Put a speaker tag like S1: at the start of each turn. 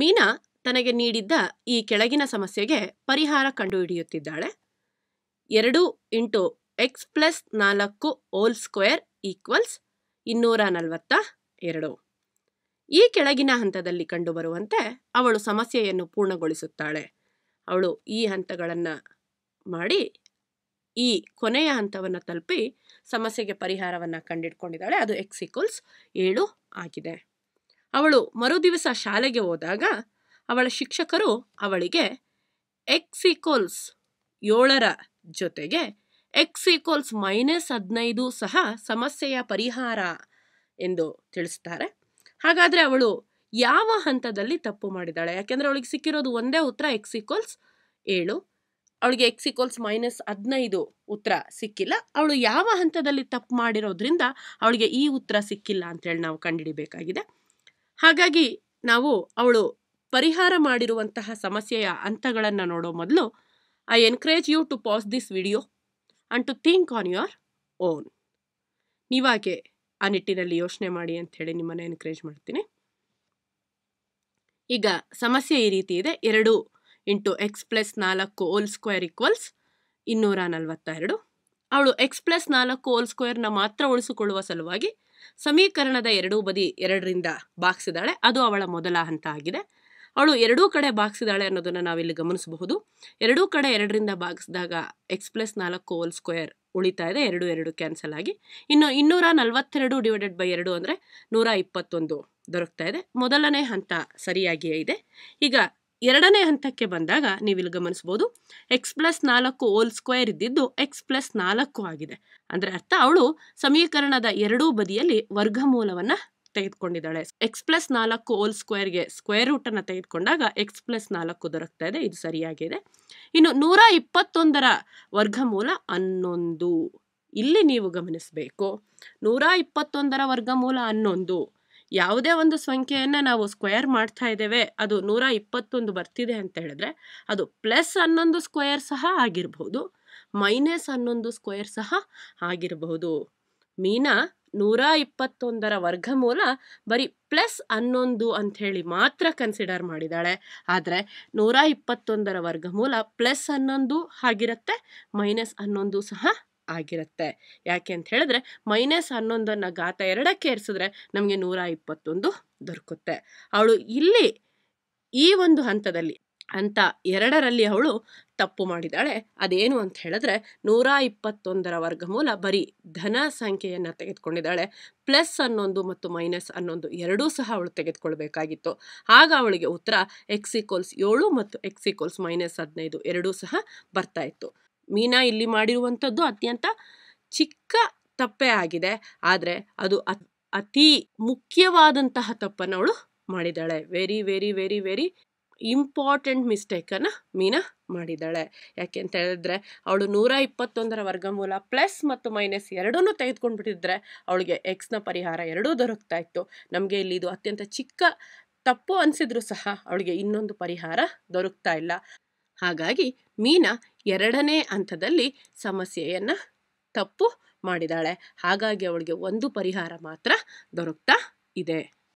S1: ಮೀನಾ ತನಗೆ ನೀಡಿದ್ದ ಈ ಕೆಳಗಿನ ಸಮಸ್ಯೆಗೆ ಪರಿಹಾರ ಕಂಡುಹಿಡಿಯುತ್ತಿದ್ದಾಳೆ ಎರಡು ಇಂಟು ಎಕ್ಸ್ ಪ್ಲಸ್ ನಾಲ್ಕು ಓಲ್ ಸ್ಕ್ವೇರ್ ಈಕ್ವಲ್ಸ್ ಇನ್ನೂರ ನಲವತ್ತ ಎರಡು ಈ ಕೆಳಗಿನ ಹಂತದಲ್ಲಿ ಕಂಡುಬರುವಂತೆ ಅವಳು ಸಮಸ್ಯೆಯನ್ನು ಪೂರ್ಣಗೊಳಿಸುತ್ತಾಳೆ ಅವಳು ಈ ಹಂತಗಳನ್ನು ಮಾಡಿ ಈ ಕೊನೆಯ ಹಂತವನ್ನು ತಲುಪಿ ಸಮಸ್ಯೆಗೆ ಪರಿಹಾರವನ್ನು ಕಂಡಿಡ್ಕೊಂಡಿದ್ದಾಳೆ ಅದು ಎಕ್ಸ್ ಈಕ್ವಲ್ಸ್ ಏಳು ಆಗಿದೆ ಅವಳು ಮರುದಿವಸ ಶಾಲೆಗೆ ಹೋದಾಗ ಅವಳ ಶಿಕ್ಷಕರು ಅವಳಿಗೆ ಎಕ್ಸಿಕೋಲ್ಸ್ ಏಳರ ಜೊತೆಗೆ ಎಕ್ಸಿಕೋಲ್ಸ್ ಮೈನಸ್ ಹದಿನೈದು ಸಹ ಸಮಸ್ಯೆಯ ಪರಿಹಾರ ಎಂದು ತಿಳಿಸ್ತಾರೆ ಹಾಗಾದರೆ ಅವಳು ಯಾವ ಹಂತದಲ್ಲಿ ತಪ್ಪು ಮಾಡಿದಾಳೆ ಯಾಕೆಂದರೆ ಅವಳಿಗೆ ಸಿಕ್ಕಿರೋದು ಒಂದೇ ಉತ್ತರ ಎಕ್ಸಿಕೋಲ್ಸ್ ಏಳು ಅವಳಿಗೆ ಎಕ್ಸಿಕೋಲ್ಸ್ ಮೈನಸ್ ಹದಿನೈದು ಉತ್ತರ ಸಿಕ್ಕಿಲ್ಲ ಅವಳು ಯಾವ ಹಂತದಲ್ಲಿ ತಪ್ಪು ಮಾಡಿರೋದ್ರಿಂದ ಅವಳಿಗೆ ಈ ಉತ್ತರ ಸಿಕ್ಕಿಲ್ಲ ಅಂತೇಳಿ ನಾವು ಕಂಡುಹಿಡಿಬೇಕಾಗಿದೆ ಹಾಗಾಗಿ ನಾವು ಅವಳು ಪರಿಹಾರ ಮಾಡಿರುವಂತಹ ಸಮಸ್ಯೆಯ ಹಂತಗಳನ್ನು ನೋಡೋ ಮೊದಲು I encourage you to pause this video and to think on your own ನೀವಾಗೆ ಆ ನಿಟ್ಟಿನಲ್ಲಿ ಯೋಚನೆ ಮಾಡಿ ಅಂತ ಹೇಳಿ ನಿಮ್ಮನ್ನು ಎನ್ಕರೇಜ್ ಮಾಡ್ತೀನಿ ಈಗ ಸಮಸ್ಯೆ ಈ ರೀತಿ ಇದೆ ಎರಡು ಇಂಟು ಎಕ್ಸ್ ಪ್ಲಸ್ ನಾಲ್ಕು ಓಲ್ ಸ್ಕ್ವೇರ್ ಈಕ್ವಲ್ಸ್ ಇನ್ನೂರ ನಲವತ್ತೆರಡು ಅವಳು ಎಕ್ಸ್ ಪ್ಲಸ್ ನಾಲ್ಕು ಓಲ್ ಸ್ಕ್ವೇರ್ನ ಮಾತ್ರ ಉಳಿಸಿಕೊಳ್ಳುವ ಸಲುವಾಗಿ ಸಮೀಕರಣದ ಎರಡೂ ಬದಿ ಎರಡರಿಂದ ಬಾಕ್ಸಿದಾಳೆ ಅದು ಅವಳ ಮೊದಲ ಹಂತ ಆಗಿದೆ ಅವಳು ಎರಡೂ ಕಡೆ ಬಾಗಿಸಿದಾಳೆ ಅನ್ನೋದನ್ನು ನಾವಿಲ್ಲಿ ಗಮನಿಸಬಹುದು ಎರಡೂ ಕಡೆ ಎರಡರಿಂದ ಬಾಗಿಸಿದಾಗ ಎಕ್ಸ್ ಪ್ಲಸ್ ನಾಲ್ಕು ಹೋಲ್ ಸ್ಕ್ವೇರ್ ಉಳಿತಾ ಇದೆ ಎರಡು ಎರಡು ಕ್ಯಾನ್ಸಲ್ ಆಗಿ ಇನ್ನು ಇನ್ನೂರ ನಲವತ್ತೆರಡು ಡಿವೈಡೆಡ್ ಬೈ ಎರಡು ಅಂದರೆ ನೂರ ಇಪ್ಪತ್ತೊಂದು ದೊರಕ್ತಾ ಇದೆ ಮೊದಲನೇ ಹಂತ ಸರಿಯಾಗಿಯೇ ಇದೆ ಈಗ ಎರಡನೇ ಹಂತಕ್ಕೆ ಬಂದಾಗ ನೀವಿಲ್ಲಿ ಗಮನಿಸ್ಬೋದು ಎಕ್ಸ್ ಪ್ಲಸ್ ನಾಲ್ಕು ಓಲ್ ಸ್ಕ್ವೇರ್ ಇದ್ದಿದ್ದು ಎಕ್ಸ್ ಪ್ಲಸ್ ನಾಲ್ಕು ಆಗಿದೆ ಅಂದರೆ ಅರ್ಥ ಅವಳು ಸಮೀಕರಣದ ಎರಡೂ ಬದಿಯಲ್ಲಿ ವರ್ಗಮೂಲವನ್ನು ತೆಗೆದುಕೊಂಡಿದ್ದಾಳೆ ಎಕ್ಸ್ ಪ್ಲಸ್ ನಾಲ್ಕು ಓಲ್ ಸ್ಕ್ವೇರ್ಗೆ ಸ್ಕ್ವೇರ್ ರೂಟನ್ನು ತೆಗೆದುಕೊಂಡಾಗ ಎಕ್ಸ್ ಪ್ಲಸ್ ನಾಲ್ಕು ದೊರಕ್ತಾ ಇದೆ ಇದು ಸರಿಯಾಗಿದೆ ಇನ್ನು ನೂರ ಇಪ್ಪತ್ತೊಂದರ ವರ್ಗಮೂಲ ಹನ್ನೊಂದು ಇಲ್ಲಿ ನೀವು ಗಮನಿಸಬೇಕು ನೂರ ಇಪ್ಪತ್ತೊಂದರ ವರ್ಗ ಮೂಲ ಹನ್ನೊಂದು ಯಾವುದೇ ಒಂದು ಸಂಖ್ಯೆಯನ್ನು ನಾವು ಸ್ಕ್ವೇರ್ ಮಾಡ್ತಾ ಇದ್ದೇವೆ ಅದು ನೂರ ಇಪ್ಪತ್ತೊಂದು ಬರ್ತಿದೆ ಅಂತ ಹೇಳಿದ್ರೆ ಅದು ಪ್ಲಸ್ ಹನ್ನೊಂದು ಸ್ಕ್ವೇರ್ ಸಹ ಆಗಿರಬಹುದು ಮೈನಸ್ ಹನ್ನೊಂದು ಸ್ಕ್ವೇರ್ ಸಹ ಆಗಿರಬಹುದು ಮೀನಾ ನೂರ ಇಪ್ಪತ್ತೊಂದರ ವರ್ಗ ಮೂಲ ಬರೀ ಪ್ಲಸ್ ಹನ್ನೊಂದು ಅಂಥೇಳಿ ಮಾತ್ರ ಕನ್ಸಿಡರ್ ಮಾಡಿದ್ದಾಳೆ ಆದರೆ ನೂರ ಇಪ್ಪತ್ತೊಂದರ ವರ್ಗ ಮೂಲ ಪ್ಲಸ್ ಹನ್ನೊಂದು ಆಗಿರುತ್ತೆ ಮೈನಸ್ ಹನ್ನೊಂದು ಸಹ ಆಗಿರುತ್ತೆ ಯಾಕೆ ಅಂತ ಹೇಳಿದ್ರೆ ಮೈನಸ್ ಹನ್ನೊಂದನ್ನು ಘಾತ ಎರಡಕ್ಕೆ ಏರಿಸಿದ್ರೆ ನಮಗೆ ನೂರ ಇಪ್ಪತ್ತೊಂದು ದೊರಕುತ್ತೆ ಅವಳು ಇಲ್ಲಿ ಈ ಒಂದು ಹಂತದಲ್ಲಿ ಅಂತ ಎರಡರಲ್ಲಿ ಅವಳು ತಪ್ಪು ಮಾಡಿದಾಳೆ ಅದೇನು ಅಂತ ಹೇಳಿದ್ರೆ ನೂರ ಇಪ್ಪತ್ತೊಂದರ ವರ್ಗಮೂಲ ಬರೀ ಧನ ಸಂಖ್ಯೆಯನ್ನು ತೆಗೆದುಕೊಂಡಿದ್ದಾಳೆ ಪ್ಲಸ್ ಹನ್ನೊಂದು ಮತ್ತು ಮೈನಸ್ ಹನ್ನೊಂದು ಎರಡೂ ಸಹ ಅವಳು ತೆಗೆದುಕೊಳ್ಬೇಕಾಗಿತ್ತು ಆಗ ಅವಳಿಗೆ ಉತ್ತರ ಎಕ್ಸಿಕೋಲ್ಸ್ ಏಳು ಮತ್ತು ಎಕ್ಸಿಕೋಲ್ಸ್ ಮೈನಸ್ ಹದಿನೈದು ಎರಡೂ ಸಹ ಬರ್ತಾ ಇತ್ತು ಮೀನಾ ಇಲ್ಲಿ ಮಾಡಿರುವಂಥದ್ದು ಅತ್ಯಂತ ಚಿಕ್ಕ ತಪ್ಪೇ ಆಗಿದೆ ಆದರೆ ಅದು ಅತಿ ಮುಖ್ಯವಾದಂತಹ ತಪ್ಪನ್ನು ಅವಳು ಮಾಡಿದ್ದಾಳೆ very very very very important ಮಿಸ್ಟೇಕನ್ನು ಮೀನಾ ಮಾಡಿದ್ದಾಳೆ ಯಾಕೆ ಅಂತ ಹೇಳಿದ್ರೆ ಅವಳು ನೂರ ಇಪ್ಪತ್ತೊಂದರ ವರ್ಗಮೂಲ ಪ್ಲಸ್ ಮತ್ತು ಮೈನಸ್ ಎರಡನ್ನೂ ತೆಗೆದುಕೊಂಡು ಬಿಟ್ಟಿದ್ರೆ ಅವಳಿಗೆ ಎಕ್ಸ್ನ ಪರಿಹಾರ ಎರಡೂ ದೊರಕ್ತಾ ಇತ್ತು ನಮಗೆ ಇಲ್ಲಿ ಇದು ಅತ್ಯಂತ ಚಿಕ್ಕ ತಪ್ಪು ಅನಿಸಿದ್ರು ಸಹ ಅವಳಿಗೆ ಇನ್ನೊಂದು ಪರಿಹಾರ ದೊರಕ್ತಾ ಇಲ್ಲ ಹಾಗಾಗಿ ಮೀನಾ ಎರಡನೇ ಹಂತದಲ್ಲಿ ಸಮಸ್ಯೆಯನ್ನು ತಪ್ಪು ಮಾಡಿದಾಳೆ ಹಾಗಾಗಿ ಅವಳಿಗೆ ಒಂದು ಪರಿಹಾರ ಮಾತ್ರ ದೊರಕ್ತಾ ಇದೆ